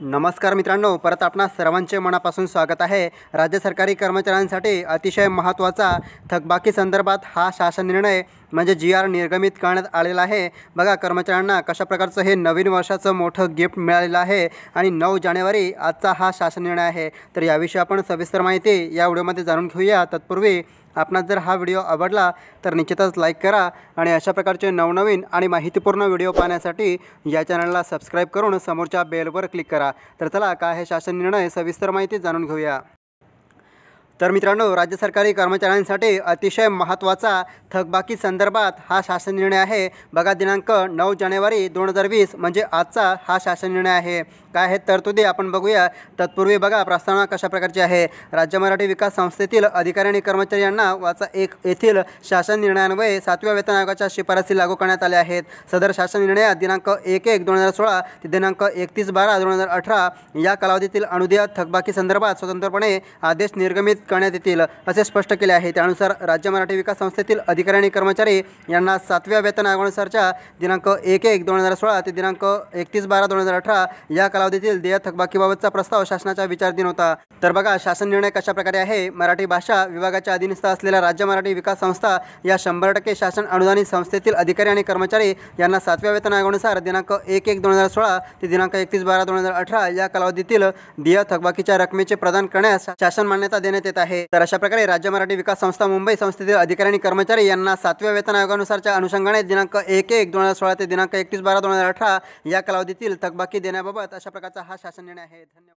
नमस्कार मित्रांनो परत आपणा सर्वांचे मनापासून स्वागत आहे राज्य सरकारी कर्मचाऱ्यांसाठी अतिशय महत्त्वाचा थकबाकी संदर्भात हा शासन निर्णय म्हणजे जी आर निर्गमित करण्यात आलेला आहे बघा कर्मचाऱ्यांना कशा प्रकारचं हे नवीन वर्षाचं मोठं गिफ्ट मिळालेलं आहे आणि नऊ जानेवारी आजचा हा शासन निर्णय आहे तर याविषयी आपण सविस्तर माहिती या व्हिडिओमध्ये जाणून घेऊया तत्पूर्वी आपणास जर हा व्हिडिओ आवडला तर निश्चितच लाईक करा आणि अशा प्रकारचे नवनवीन आणि माहितीपूर्ण व्हिडिओ पाहण्यासाठी या चॅनलला सबस्क्राईब करून समोरच्या बेलवर क्लिक करा तर चला काय हे शासन निर्णय सविस्तर माहिती जाणून घेऊया तर मित्रांनो राज्य सरकारी कर्मचाऱ्यांसाठी अतिशय महत्त्वाचा थकबाकी संदर्भात हा शासन निर्णय आहे बघा दिनांक नऊ जानेवारी दोन हजार वीस म्हणजे आजचा हा शासन निर्णय आहे काय आहेत तरतुदी आपण बघूया तत्पूर्वी बघा प्रस्तावना कशा प्रकारची आहे राज्य मराठी विकास संस्थेतील अधिकारी आणि कर्मचारी यांना वाचा एक येथील शासन निर्णयान्वये सातव्या वेतन आयोगाच्या शिफारसी लागू करण्यात आल्या आहेत सदर शासन निर्णयात दिनांक एक एक दोन हजार सोळा ते दिनांक एकतीस बारा दोन हजार अठरा या कालावधीतील अनुदेय थकबाकी संदर्भात स्वतंत्रपणे आदेश निर्गमित करण्यात येतील असे स्पष्ट केले आहे त्यानुसार राज्य मराठी विकास संस्थेतील अधिकारी आणि कर्मचारी यांना सातव्या वेतन आयोगानुसारच्या दिनांक एक एक दोन हजार सोळा ते दिनांक एकतीस बारा दोन हजार अठरा या कालावधीतील देय थकबाकीबाबतचा प्रस्ताव शासनाच्या दिन होता तर बघा शासन निर्णय कशाप्रकारे आहे मराठी भाषा विभागाच्या अधीनस्थ असलेल्या राज्य मराठी विकास संस्था या शंभर टक्के शासन अनुदानित संस्थेतील अधिकारी आणि कर्मचारी यांना सातव्या वेतन आयोगानुसार दिनांक एक एक दोन हजार सोळा ते दिनांक एकतीस बारा दोन हजार अठरा या कालावधीतील देय थकबाकीच्या रकमेचे प्रदान करण्यास शासन मान्यता देण्यात येत आहे तर अशा प्रकारे राज्य मराठी विकास संस्था मुंबई संस्थेतील अधिकारी आणि कर्मचारी यांना सातव्या वेतन आयोगानुसारच्या अनुषंगाने दिनांक एक एक दोन हजार सोळा ते दिनांक एकतीस बारा दोन हजार अठरा या कालावधीतील थकबाकी देण्याबाबत अशा प्रकारचा हा शासन निर्णय आहे धन्यवाद